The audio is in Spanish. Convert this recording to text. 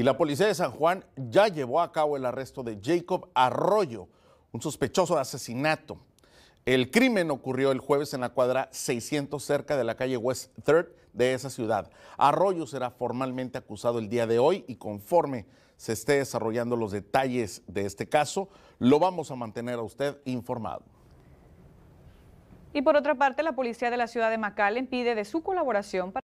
Y la policía de San Juan ya llevó a cabo el arresto de Jacob Arroyo, un sospechoso de asesinato. El crimen ocurrió el jueves en la cuadra 600 cerca de la calle West 3 de esa ciudad. Arroyo será formalmente acusado el día de hoy y conforme se esté desarrollando los detalles de este caso, lo vamos a mantener a usted informado. Y por otra parte, la policía de la ciudad de McAllen pide de su colaboración para